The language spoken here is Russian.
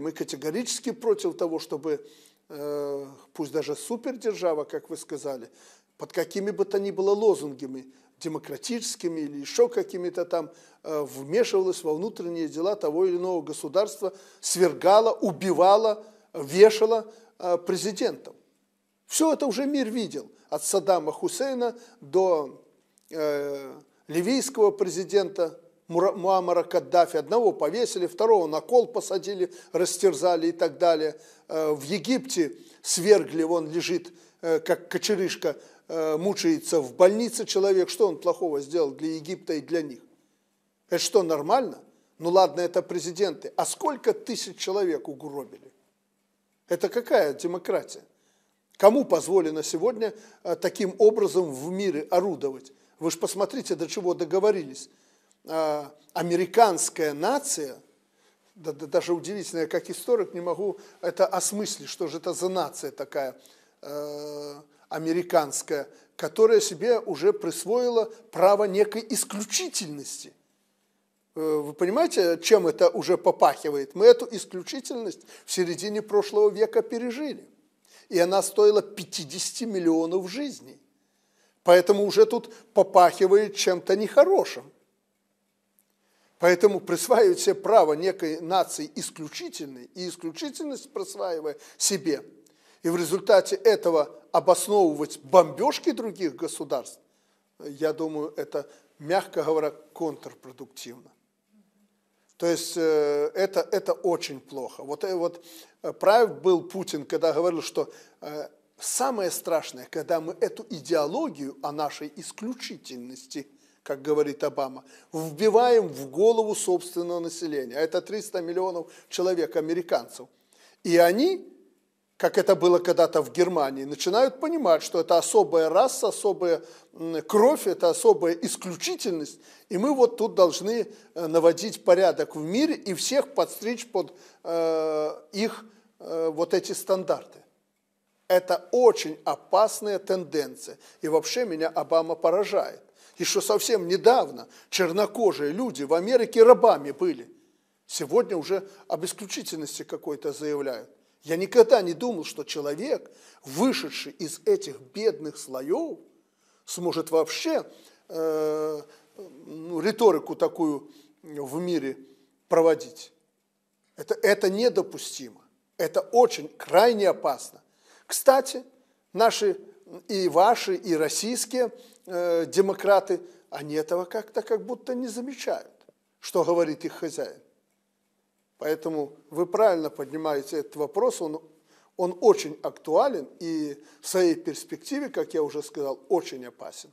Мы категорически против того, чтобы, э, пусть даже супердержава, как вы сказали, под какими бы то ни было лозунгами, демократическими или еще какими-то там, э, вмешивалась во внутренние дела того или иного государства, свергала, убивала, вешала э, президентом. Все это уже мир видел, от Саддама Хусейна до э, ливийского президента Муаммара Каддафи. Одного повесили, второго на кол посадили, растерзали и так далее. Э, в Египте свергли, он лежит, э, как кочерышка, э, мучается в больнице человек. Что он плохого сделал для Египта и для них? Это что, нормально? Ну ладно, это президенты. А сколько тысяч человек угробили? Это какая демократия? Кому позволено сегодня таким образом в мире орудовать? Вы же посмотрите, до чего договорились. А, американская нация, да, да, даже удивительно, я как историк не могу это осмыслить, что же это за нация такая э, американская, которая себе уже присвоила право некой исключительности. Э, вы понимаете, чем это уже попахивает? Мы эту исключительность в середине прошлого века пережили. И она стоила 50 миллионов жизней. Поэтому уже тут попахивает чем-то нехорошим. Поэтому присваивать себе право некой нации исключительной и исключительность присваивая себе, и в результате этого обосновывать бомбежки других государств, я думаю, это, мягко говоря, контрпродуктивно. То есть э, это, это очень плохо. Вот, э, вот э, прав был Путин, когда говорил, что самое страшное, когда мы эту идеологию о нашей исключительности – как говорит Обама, вбиваем в голову собственного населения. А это 300 миллионов человек, американцев. И они, как это было когда-то в Германии, начинают понимать, что это особая раса, особая кровь, это особая исключительность. И мы вот тут должны э, наводить порядок в мире и всех подстричь под э, их э, вот эти стандарты. Это очень опасная тенденция. И вообще меня Обама поражает. и что совсем недавно чернокожие люди в Америке рабами были. Сегодня уже об исключительности какой-то заявляют. Я никогда не думал, что человек, вышедший из этих бедных слоев, сможет вообще э, ну, риторику такую в мире проводить. Это, это недопустимо. Это очень крайне опасно. Кстати, наши и ваши, и российские э, демократы, они этого как-то как будто не замечают, что говорит их хозяин. Поэтому вы правильно поднимаете этот вопрос, он, он очень актуален и в своей перспективе, как я уже сказал, очень опасен.